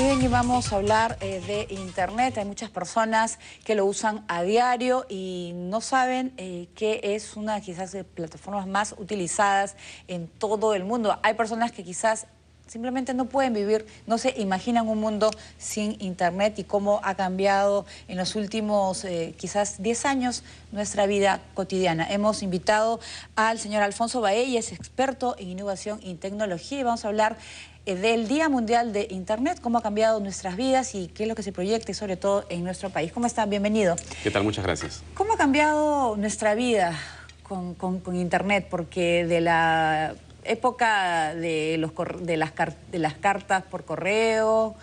Bien, y vamos a hablar eh, de Internet. Hay muchas personas que lo usan a diario y no saben eh, que es una quizás de plataformas más utilizadas en todo el mundo. Hay personas que quizás simplemente no pueden vivir, no se imaginan un mundo sin Internet y cómo ha cambiado en los últimos eh, quizás 10 años nuestra vida cotidiana. Hemos invitado al señor Alfonso es experto en innovación y tecnología, y vamos a hablar eh, del Día Mundial de Internet, cómo ha cambiado nuestras vidas y qué es lo que se proyecta, sobre todo en nuestro país. ¿Cómo está? Bienvenido. ¿Qué tal? Muchas gracias. ¿Cómo ha cambiado nuestra vida con Internet? Porque de la época de, los, de, las, de las cartas por correo,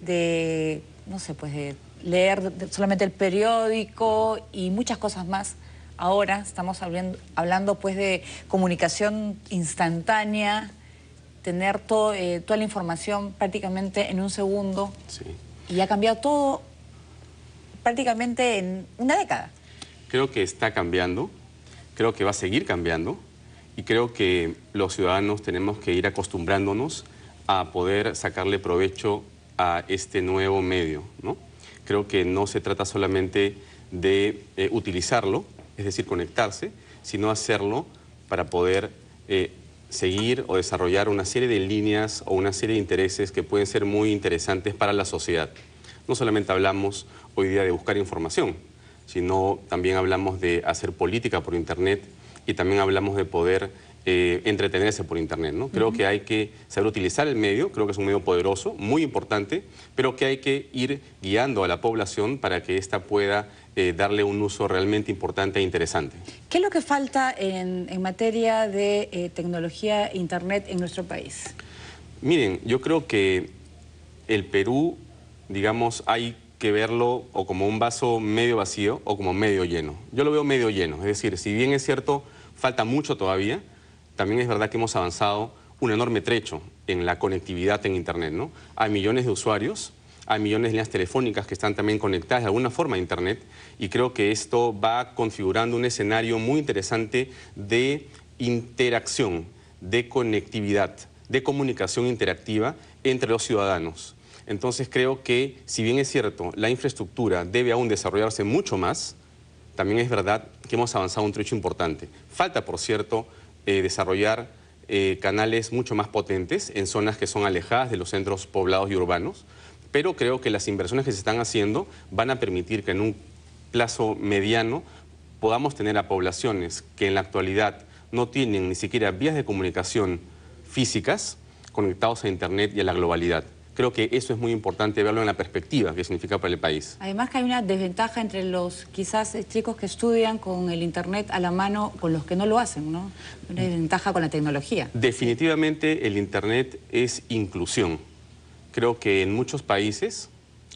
de, no sé, pues de leer solamente el periódico y muchas cosas más. Ahora estamos hablando, pues de comunicación instantánea, tener eh, toda la información prácticamente en un segundo. Y ha cambiado todo prácticamente en una década. Creo que está cambiando, creo que va a seguir cambiando y creo que los ciudadanos tenemos que ir acostumbrándonos a poder sacarle provecho a este nuevo medio. Creo que no se trata solamente de eh, utilizarlo, es decir, conectarse, sino hacerlo para poder eh, seguir o desarrollar una serie de líneas o una serie de intereses que pueden ser muy interesantes para la sociedad. No solamente hablamos hoy día de buscar información, sino también hablamos de hacer política por Internet, y también hablamos de poder eh, entretenerse por Internet. ¿no? Creo que hay que saber utilizar el medio, creo que es un medio poderoso, muy importante, pero que hay que ir guiando a la población para que ésta pueda eh, darle un uso realmente importante e interesante. ¿Qué es lo que falta en, materia de eh, tecnología Internet en nuestro país? Miren, yo creo que el Perú, digamos, hay que verlo o como un vaso medio vacío o como medio lleno. Yo lo veo medio lleno, es decir, si bien es cierto Falta mucho todavía. También es verdad que hemos avanzado un enorme trecho en la conectividad en Internet. ¿no? Hay millones de usuarios, hay millones de líneas telefónicas que están también conectadas de alguna forma a Internet y creo que esto va configurando un escenario muy interesante de interacción, de conectividad, de comunicación interactiva entre los ciudadanos. Entonces creo que, si bien es cierto, la infraestructura debe aún desarrollarse mucho más, también es verdad que hemos avanzado un trecho importante. Falta, por cierto, eh, desarrollar eh, canales mucho más potentes en zonas que son alejadas de los centros poblados y urbanos, pero creo que las inversiones que se están haciendo van a permitir que en un plazo mediano podamos tener a poblaciones que en la actualidad no tienen ni siquiera vías de comunicación físicas conectados a Internet y a la globalidad. Creo que eso es muy importante verlo en la perspectiva que significa para el país. Además que hay una desventaja entre los quizás eh, chicos que estudian con el Internet a la mano con los que no lo hacen, ¿no? Una desventaja con la tecnología. Definitivamente el Internet es inclusión. Creo que en muchos países,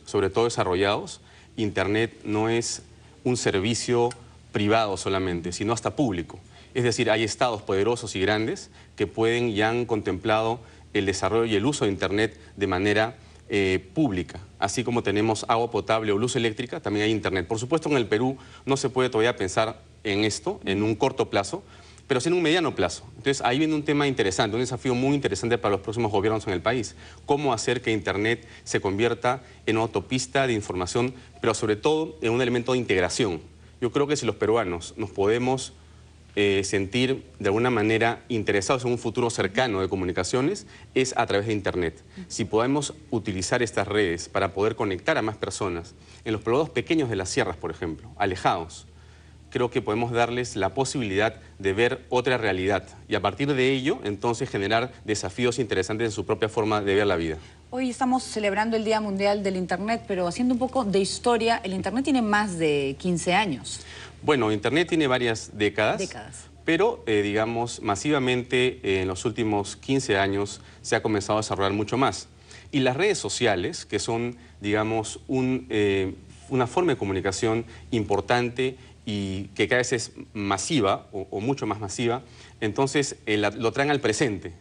sobre todo desarrollados, Internet no es un servicio privado solamente, sino hasta público. Es decir, hay estados poderosos y grandes que pueden y han contemplado el desarrollo y el uso de Internet de manera eh, pública. Así como tenemos agua potable o luz eléctrica, también hay Internet. Por supuesto, en el Perú no se puede todavía pensar en esto en un corto plazo, pero sí en un mediano plazo. Entonces, ahí viene un tema interesante, un desafío muy interesante para los próximos gobiernos en el país. Cómo hacer que Internet se convierta en una autopista de información, pero sobre todo en un elemento de integración. Yo creo que si los peruanos nos podemos eh, sentir de alguna manera interesados en un futuro cercano de comunicaciones es a través de Internet. Si podemos utilizar estas redes para poder conectar a más personas, en los poblados pequeños de las sierras, por ejemplo, alejados, creo que podemos darles la posibilidad de ver otra realidad y a partir de ello entonces generar desafíos interesantes en su propia forma de ver la vida. Hoy estamos celebrando el Día Mundial del Internet, pero haciendo un poco de historia, el Internet tiene más de 15 años. Bueno, Internet tiene varias décadas. Pero, eh, digamos, masivamente eh, en los últimos 15 años se ha comenzado a desarrollar mucho más. Y las redes sociales, que son, digamos, eh, una forma de comunicación importante y que cada vez es masiva o, mucho más masiva, entonces eh, lo traen al presente.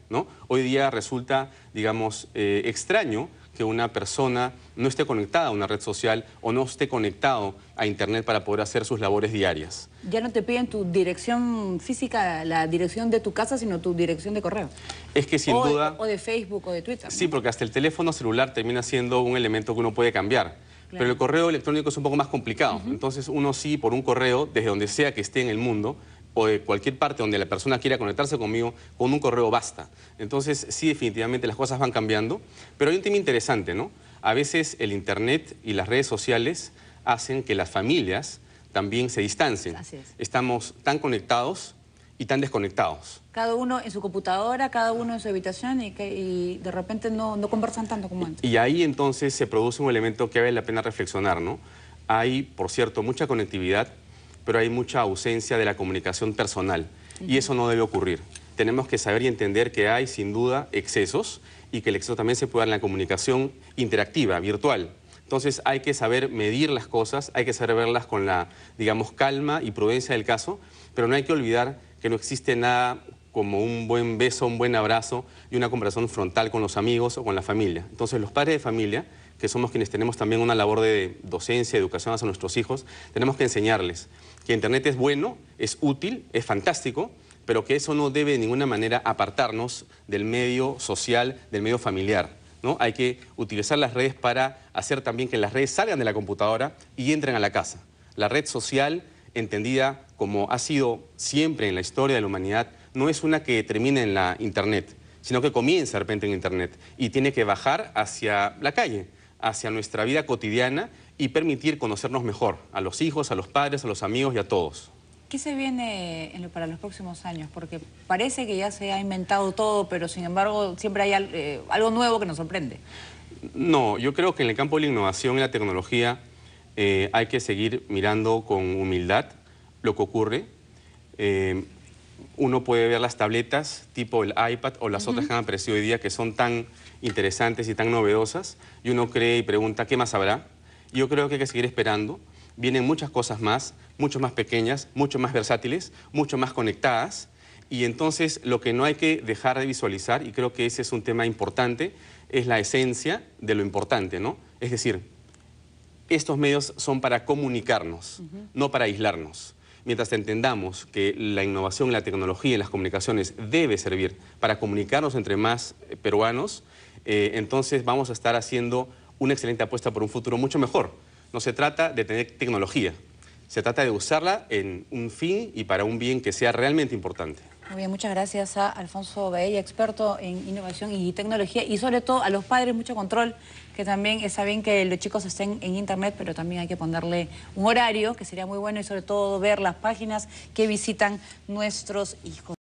Hoy día resulta, digamos, eh, extraño que una persona no esté conectada a una red social o no esté conectado a Internet para poder hacer sus labores diarias. Ya no te piden tu dirección física, la dirección de tu casa, sino tu dirección de correo. Es que sin duda... o de Facebook o de Twitter. Sí, porque hasta el teléfono celular termina siendo un elemento que uno puede cambiar. Pero el correo electrónico es un poco más complicado. Entonces uno sí, por un correo, desde donde sea que esté en el mundo, o de cualquier parte donde la persona quiera conectarse conmigo, con un correo basta. Entonces, sí, definitivamente las cosas van cambiando, pero hay un tema interesante, ¿no? A veces el Internet y las redes sociales hacen que las familias también se distancien. Estamos tan conectados y tan desconectados. Cada uno en su computadora, cada uno en su habitación y, que, de repente no, no, conversan tanto como antes. Y ahí entonces se produce un elemento que vale la pena reflexionar, ¿no? Hay, por cierto, mucha conectividad, pero hay mucha ausencia de la comunicación personal y eso no debe ocurrir. Tenemos que saber y entender que hay, sin duda, excesos y que el exceso también se puede dar en la comunicación interactiva, virtual. Entonces hay que saber medir las cosas, hay que saber verlas con la, digamos, calma y prudencia del caso, pero no hay que olvidar que no existe nada como un buen beso, un buen abrazo y una conversación frontal con los amigos o con la familia. Entonces los padres de familia, que somos quienes tenemos también una labor de docencia, educación hacia nuestros hijos, tenemos que enseñarles que Internet es bueno, es útil, es fantástico, pero que eso no debe de ninguna manera apartarnos del medio social, del medio familiar. ¿no? Hay que utilizar las redes para hacer también que las redes salgan de la computadora y entren a la casa. La red social entendida como ha sido siempre en la historia de la humanidad, no es una que termina en la Internet, sino que comienza de repente en Internet y tiene que bajar hacia la calle, hacia nuestra vida cotidiana y permitir conocernos mejor a los hijos, a los padres, a los amigos y a todos. ¿Qué se viene para los próximos años? Porque parece que ya se ha inventado todo, pero sin embargo siempre hay eh, algo nuevo que nos sorprende. No, yo creo que en el campo de la innovación y la tecnología eh, hay que seguir mirando con humildad lo que ocurre. Eh, uno puede ver las tabletas tipo el iPad o las otras que han aparecido hoy día que son tan interesantes y tan novedosas y uno cree y pregunta qué más habrá. Yo creo que hay que seguir esperando. Vienen muchas cosas más, mucho más pequeñas, mucho más versátiles, mucho más conectadas. Y entonces lo que no hay que dejar de visualizar, y creo que ese es un tema importante, es la esencia de lo importante, ¿no? Es decir, estos medios son para comunicarnos, no para aislarnos. Mientras entendamos que la innovación, la tecnología y las comunicaciones deben servir para comunicarnos entre más eh, peruanos, eh, entonces vamos a estar haciendo una excelente apuesta por un futuro mucho mejor. No se trata de tener tecnología, se trata de usarla en un fin y para un bien que sea realmente importante muchas gracias a Alfonso Baella, experto en innovación y tecnología, y sobre todo a los padres, mucho control, que también saben que los chicos estén en internet, pero también hay que ponerle un horario, que sería muy bueno, y sobre todo ver las páginas que visitan nuestros hijos.